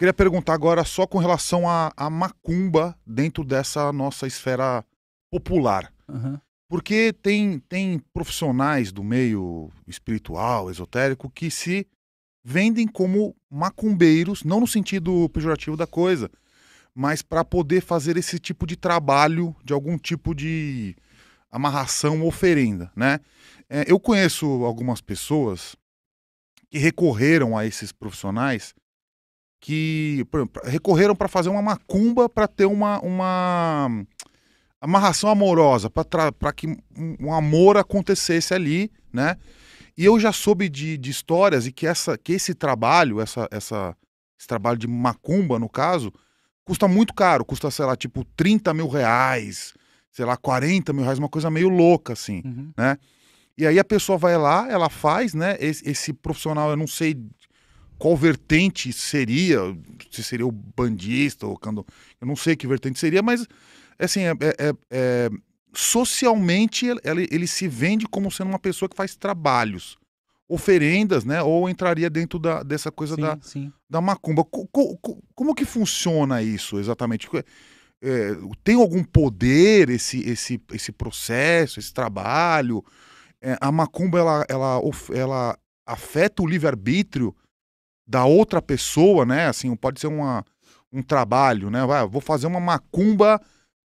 Queria perguntar agora só com relação à macumba dentro dessa nossa esfera popular. Uhum. Porque tem, tem profissionais do meio espiritual, esotérico, que se vendem como macumbeiros, não no sentido pejorativo da coisa, mas para poder fazer esse tipo de trabalho de algum tipo de amarração oferenda, né? É, eu conheço algumas pessoas que recorreram a esses profissionais que exemplo, recorreram para fazer uma macumba para ter uma, uma amarração amorosa, para que um amor acontecesse ali, né? E eu já soube de, de histórias e que, essa, que esse trabalho, essa, essa, esse trabalho de macumba, no caso, custa muito caro, custa, sei lá, tipo 30 mil reais, sei lá, 40 mil reais, uma coisa meio louca, assim, uhum. né? E aí a pessoa vai lá, ela faz, né? Esse, esse profissional, eu não sei qual vertente seria, se seria o bandista ou quando. eu não sei que vertente seria, mas assim, é, é, é, é socialmente ele, ele se vende como sendo uma pessoa que faz trabalhos, oferendas, né? Ou entraria dentro da, dessa coisa sim, da, sim. da macumba. Co, co, como que funciona isso exatamente? É, tem algum poder esse, esse, esse processo, esse trabalho? É, a macumba ela, ela, ela afeta o livre-arbítrio da outra pessoa, né? Assim, pode ser uma, um trabalho, né? Vai, vou fazer uma macumba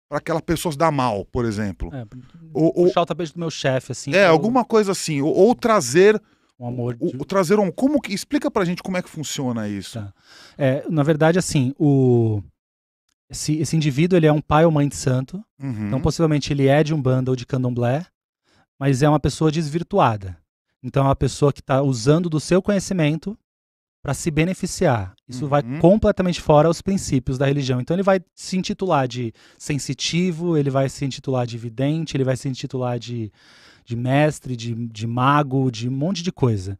para aquela pessoa se dar mal, por exemplo. É, ou, puxar ou, o tapete do meu chefe, assim. É, ou... alguma coisa assim. Ou, ou trazer um amor de... o, o, trazer um como que explica pra gente como é que funciona isso tá. é, na verdade assim o esse, esse indivíduo ele é um pai ou mãe de santo uhum. então possivelmente ele é de um bando ou de candomblé mas é uma pessoa desvirtuada então é uma pessoa que está usando do seu conhecimento para se beneficiar. Isso uhum. vai completamente fora aos princípios da religião. Então ele vai se intitular de sensitivo, ele vai se intitular de vidente, ele vai se intitular de, de mestre, de, de mago, de um monte de coisa.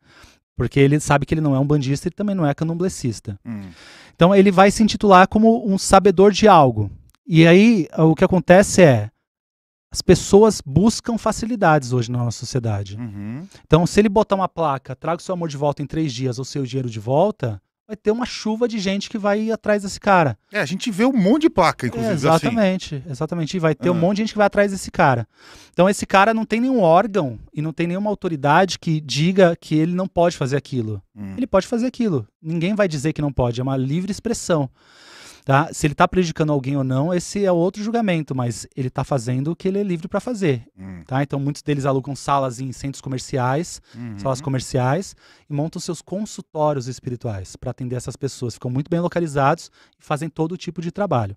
Porque ele sabe que ele não é um bandista e também não é candomblessista. Uhum. Então ele vai se intitular como um sabedor de algo. E aí o que acontece é, as pessoas buscam facilidades hoje na nossa sociedade. Uhum. Então, se ele botar uma placa, traga o seu amor de volta em três dias ou seu dinheiro de volta, vai ter uma chuva de gente que vai ir atrás desse cara. É, a gente vê um monte de placa, inclusive. É, exatamente, assim. exatamente. E vai ter uhum. um ah. monte de gente que vai atrás desse cara. Então, esse cara não tem nenhum órgão e não tem nenhuma autoridade que diga que ele não pode fazer aquilo. Uhum. Ele pode fazer aquilo. Ninguém vai dizer que não pode, é uma livre expressão. Tá? Se ele está prejudicando alguém ou não, esse é outro julgamento, mas ele está fazendo o que ele é livre para fazer. Hum. Tá? Então, muitos deles alugam salas em centros comerciais, uhum. salas comerciais, e montam seus consultórios espirituais para atender essas pessoas. Ficam muito bem localizados e fazem todo tipo de trabalho.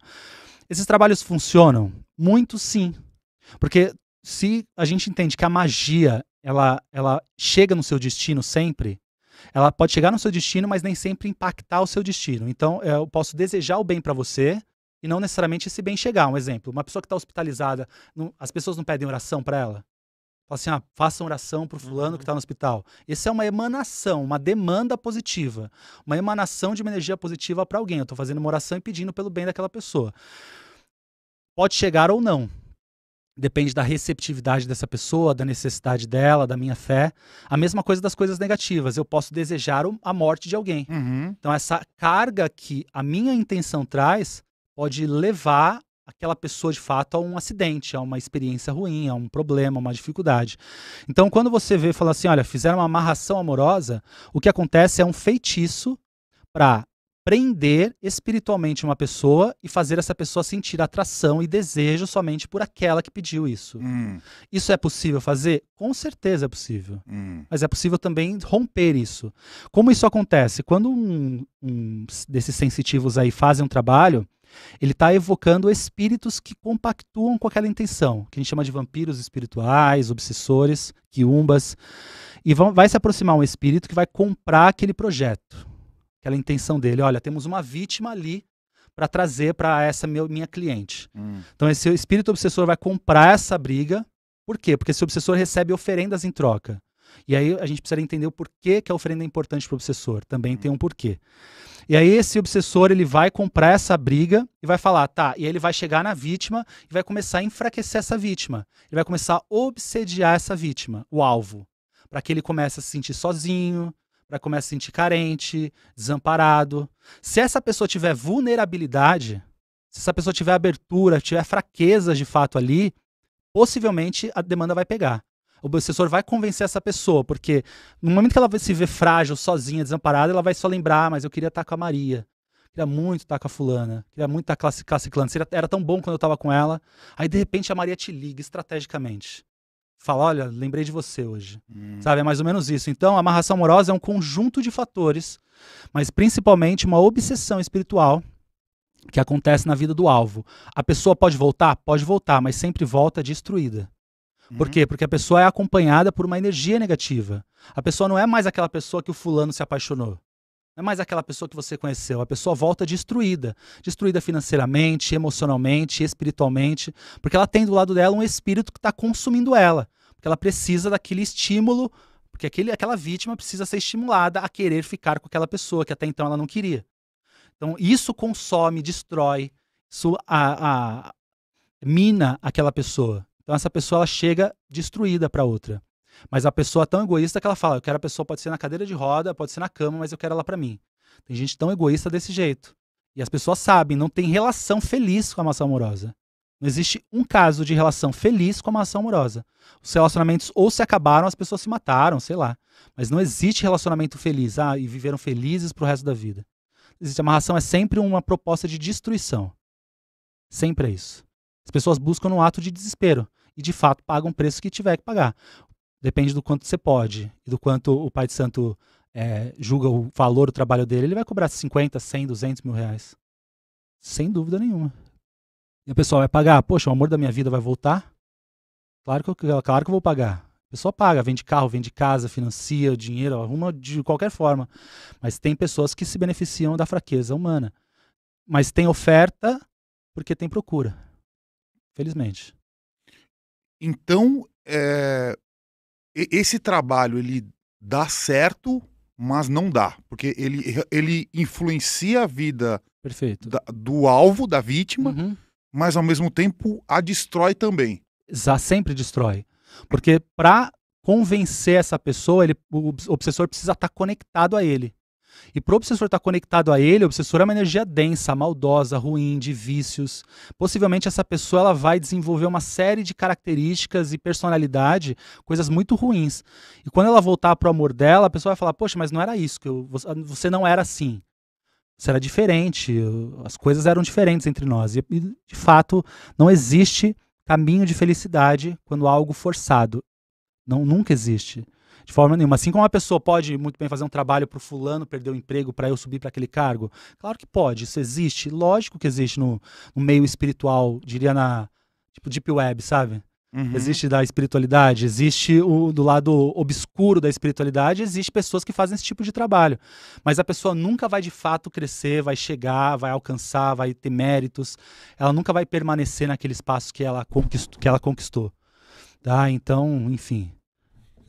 Esses trabalhos funcionam? Muito sim. Porque se a gente entende que a magia ela, ela chega no seu destino sempre, ela pode chegar no seu destino, mas nem sempre impactar o seu destino. Então, é, eu posso desejar o bem para você e não necessariamente esse bem chegar. Um exemplo, uma pessoa que está hospitalizada, não, as pessoas não pedem oração para ela? Fala assim, ah, façam oração para o fulano uhum. que está no hospital. Isso é uma emanação, uma demanda positiva, uma emanação de uma energia positiva para alguém. Eu estou fazendo uma oração e pedindo pelo bem daquela pessoa. Pode chegar ou não depende da receptividade dessa pessoa, da necessidade dela, da minha fé. A mesma coisa das coisas negativas. Eu posso desejar a morte de alguém. Uhum. Então, essa carga que a minha intenção traz pode levar aquela pessoa de fato a um acidente, a uma experiência ruim, a um problema, a uma dificuldade. Então, quando você vê e fala assim, olha, fizeram uma amarração amorosa, o que acontece é um feitiço para prender espiritualmente uma pessoa e fazer essa pessoa sentir atração e desejo somente por aquela que pediu isso. Hum. Isso é possível fazer? Com certeza é possível. Hum. Mas é possível também romper isso. Como isso acontece? Quando um, um desses sensitivos aí fazem um trabalho, ele está evocando espíritos que compactuam com aquela intenção, que a gente chama de vampiros espirituais, obsessores, quiumbas. E vão, vai se aproximar um espírito que vai comprar aquele projeto aquela intenção dele. Olha, temos uma vítima ali para trazer para essa meu, minha cliente. Hum. Então esse espírito obsessor vai comprar essa briga. Por quê? Porque esse obsessor recebe oferendas em troca. E aí a gente precisa entender o porquê que a oferenda é importante para o obsessor. Também hum. tem um porquê. E aí esse obsessor ele vai comprar essa briga e vai falar, tá, e aí ele vai chegar na vítima e vai começar a enfraquecer essa vítima. Ele vai começar a obsediar essa vítima, o alvo, para que ele comece a se sentir sozinho, para começar a se sentir carente, desamparado. Se essa pessoa tiver vulnerabilidade, se essa pessoa tiver abertura, tiver fraquezas de fato ali, possivelmente a demanda vai pegar. O obsessor vai convencer essa pessoa, porque no momento que ela se vê frágil, sozinha, desamparada, ela vai só lembrar, ah, mas eu queria estar tá com a Maria. Queria muito estar tá com a fulana. Queria muito estar tá com a classe, classe Era tão bom quando eu estava com ela. Aí, de repente, a Maria te liga estrategicamente fala, olha, lembrei de você hoje. Hum. Sabe? É mais ou menos isso. Então, a amarração amorosa é um conjunto de fatores, mas principalmente uma obsessão espiritual que acontece na vida do alvo. A pessoa pode voltar? Pode voltar, mas sempre volta destruída. Por uhum. quê? Porque a pessoa é acompanhada por uma energia negativa. A pessoa não é mais aquela pessoa que o fulano se apaixonou. Não é mais aquela pessoa que você conheceu. A pessoa volta destruída. Destruída financeiramente, emocionalmente, espiritualmente. Porque ela tem do lado dela um espírito que está consumindo ela. Porque ela precisa daquele estímulo. Porque aquele, aquela vítima precisa ser estimulada a querer ficar com aquela pessoa que até então ela não queria. Então, isso consome, destrói, isso a, a mina aquela pessoa. Então, essa pessoa ela chega destruída para outra. Mas a pessoa é tão egoísta que ela fala: eu quero a pessoa, pode ser na cadeira de roda, pode ser na cama, mas eu quero ela para mim. Tem gente tão egoísta desse jeito. E as pessoas sabem, não tem relação feliz com a maçã amorosa. Não existe um caso de relação feliz com a maçã amorosa. Os relacionamentos ou se acabaram, as pessoas se mataram, sei lá. Mas não existe relacionamento feliz. Ah, e viveram felizes pro resto da vida. Existe amarração, é sempre uma proposta de destruição. Sempre é isso. As pessoas buscam no ato de desespero e de fato pagam o preço que tiver que pagar depende do quanto você pode e do quanto o Pai de Santo é, julga o valor do trabalho dele, ele vai cobrar 50, 100, 200 mil reais. Sem dúvida nenhuma. E a pessoa vai pagar, poxa, o amor da minha vida vai voltar? Claro que eu, claro que eu vou pagar. A pessoa paga, vende carro, vende casa, financia dinheiro, arruma de qualquer forma. Mas tem pessoas que se beneficiam da fraqueza humana. Mas tem oferta porque tem procura. Felizmente. Então, é, esse trabalho ele dá certo, mas não dá, porque ele, ele influencia a vida da, do alvo, da vítima, uhum. mas ao mesmo tempo a destrói também. Já sempre destrói. Porque para convencer essa pessoa, ele, o obsessor precisa estar tá conectado a ele. E para o obsessor estar tá conectado a ele, o obsessor é uma energia densa, maldosa, ruim, de vícios. Possivelmente essa pessoa ela vai desenvolver uma série de características e personalidade, coisas muito ruins. E quando ela voltar para o amor dela, a pessoa vai falar: Poxa, mas não era isso, que eu, você não era assim. Você era diferente, as coisas eram diferentes entre nós. E, e de fato, não existe caminho de felicidade quando algo forçado. Não, nunca existe de forma nenhuma. Assim como uma pessoa pode muito bem fazer um trabalho para o fulano perder o emprego para eu subir para aquele cargo, claro que pode, isso existe, lógico que existe no, no meio espiritual, diria na tipo deep web, sabe? Uhum. Existe da espiritualidade, existe o do lado obscuro da espiritualidade, existe pessoas que fazem esse tipo de trabalho. Mas a pessoa nunca vai de fato crescer, vai chegar, vai alcançar, vai ter méritos. Ela nunca vai permanecer naquele espaço que ela conquistou, que ela conquistou. Tá? Então, enfim.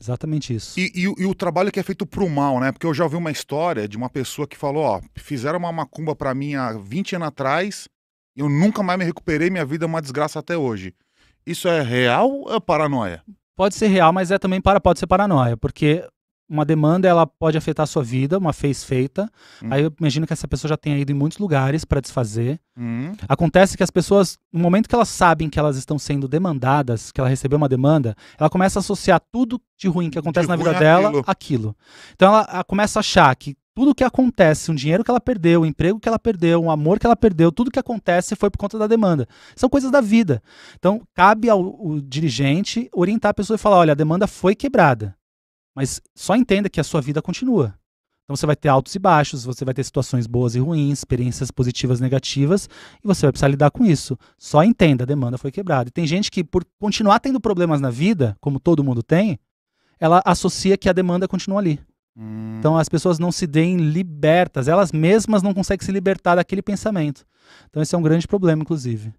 Exatamente isso. E, e, e o trabalho que é feito pro mal, né? Porque eu já ouvi uma história de uma pessoa que falou: ó, fizeram uma macumba para mim há 20 anos atrás, eu nunca mais me recuperei, minha vida é uma desgraça até hoje. Isso é real ou é paranoia? Pode ser real, mas é também para, pode ser paranoia, porque uma demanda ela pode afetar a sua vida, uma vez feita. Hum. Aí eu imagino que essa pessoa já tenha ido em muitos lugares para desfazer. Hum. Acontece que as pessoas, no momento que elas sabem que elas estão sendo demandadas, que ela recebeu uma demanda, ela começa a associar tudo de ruim que acontece na vida dela aquilo. aquilo. Então ela, ela começa a achar que tudo que acontece, um dinheiro que ela perdeu, o um emprego que ela perdeu, um amor que ela perdeu, tudo que acontece foi por conta da demanda. São coisas da vida. Então, cabe ao dirigente orientar a pessoa e falar: olha, a demanda foi quebrada. Mas só entenda que a sua vida continua. Então você vai ter altos e baixos, você vai ter situações boas e ruins, experiências positivas e negativas, e você vai precisar lidar com isso. Só entenda, a demanda foi quebrada. E tem gente que, por continuar tendo problemas na vida, como todo mundo tem, ela associa que a demanda continua ali. Hum. Então as pessoas não se deem libertas, elas mesmas não conseguem se libertar daquele pensamento. Então esse é um grande problema, inclusive.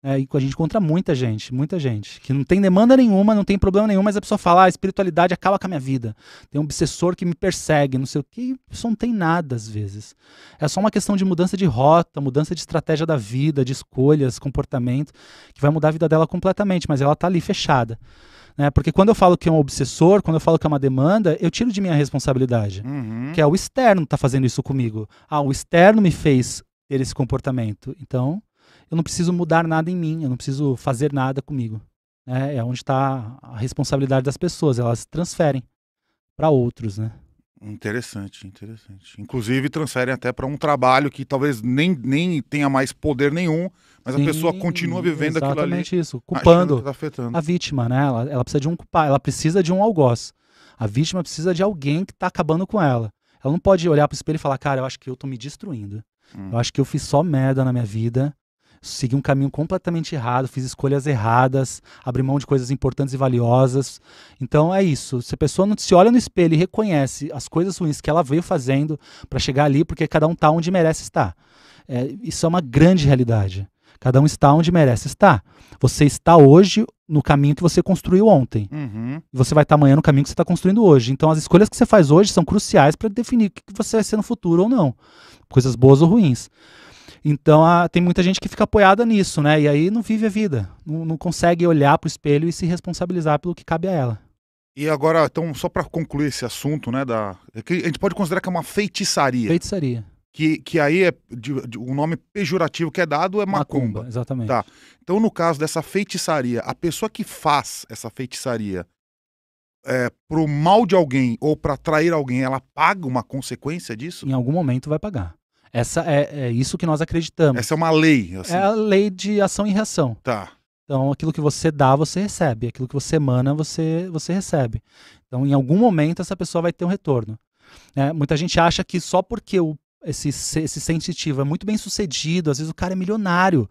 É, e com a gente encontra muita gente, muita gente, que não tem demanda nenhuma, não tem problema nenhum, mas a pessoa fala, ah, a espiritualidade acaba com a minha vida. Tem um obsessor que me persegue, não sei o que, isso não tem nada às vezes. É só uma questão de mudança de rota, mudança de estratégia da vida, de escolhas, comportamento, que vai mudar a vida dela completamente, mas ela está ali fechada. Né? Porque quando eu falo que é um obsessor, quando eu falo que é uma demanda, eu tiro de minha responsabilidade, uhum. que é o externo que está fazendo isso comigo. Ah, o externo me fez ter esse comportamento. Então, eu não preciso mudar nada em mim, eu não preciso fazer nada comigo. É, é onde está a responsabilidade das pessoas, elas transferem para outros, né? Interessante, interessante. Inclusive transferem até para um trabalho que talvez nem, nem tenha mais poder nenhum, mas Sim, a pessoa continua vivendo aquilo ali. Exatamente isso, tá culpando tá a vítima, né? Ela, ela precisa de um culpado, ela precisa de um algoz. A vítima precisa de alguém que está acabando com ela. Ela não pode olhar para o espelho e falar, cara, eu acho que eu estou me destruindo. Hum. Eu acho que eu fiz só merda na minha vida segui um caminho completamente errado, fiz escolhas erradas, abri mão de coisas importantes e valiosas. Então é isso. Se a pessoa não se olha no espelho e reconhece as coisas ruins que ela veio fazendo para chegar ali, porque cada um está onde merece estar. É, isso é uma grande realidade. Cada um está onde merece estar. Você está hoje no caminho que você construiu ontem. Uhum. E você vai estar tá amanhã no caminho que você está construindo hoje. Então, as escolhas que você faz hoje são cruciais para definir o que você vai ser no futuro ou não. Coisas boas ou ruins. Então a, tem muita gente que fica apoiada nisso, né? E aí não vive a vida, não, não consegue olhar para o espelho e se responsabilizar pelo que cabe a ela. E agora, então, só para concluir esse assunto, né, da é a gente pode considerar que é uma feitiçaria. Feitiçaria. Que, que aí é de, de, o nome pejorativo que é dado é macumba. macumba. Exatamente. Tá. Então, no caso dessa feitiçaria, a pessoa que faz essa feitiçaria é, pro mal de alguém ou para atrair alguém, ela paga uma consequência disso? Em algum momento vai pagar. Essa é, é isso que nós acreditamos. Essa é uma lei. Assim. É a lei de ação e reação. Tá. Então, aquilo que você dá, você recebe. Aquilo que você emana, você, você recebe. Então, em algum momento, essa pessoa vai ter um retorno. É, muita gente acha que só porque o esse, esse sensitivo é muito bem sucedido, às vezes o cara é milionário,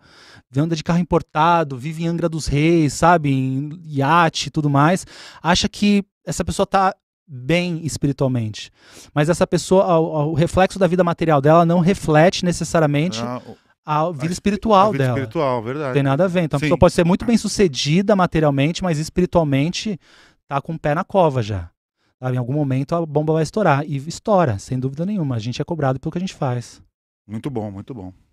anda de carro importado, vive em Angra dos Reis, sabe, em iate e tudo mais, acha que essa pessoa tá bem espiritualmente. Mas essa pessoa, o, o reflexo da vida material dela não reflete necessariamente a vida espiritual a vida dela. espiritual, verdade. Tem nada a ver. Então a pessoa pode ser muito bem sucedida materialmente, mas espiritualmente tá com o pé na cova já. Sabe? Em algum momento a bomba vai estourar. E estoura, sem dúvida nenhuma. A gente é cobrado pelo que a gente faz. Muito bom, muito bom.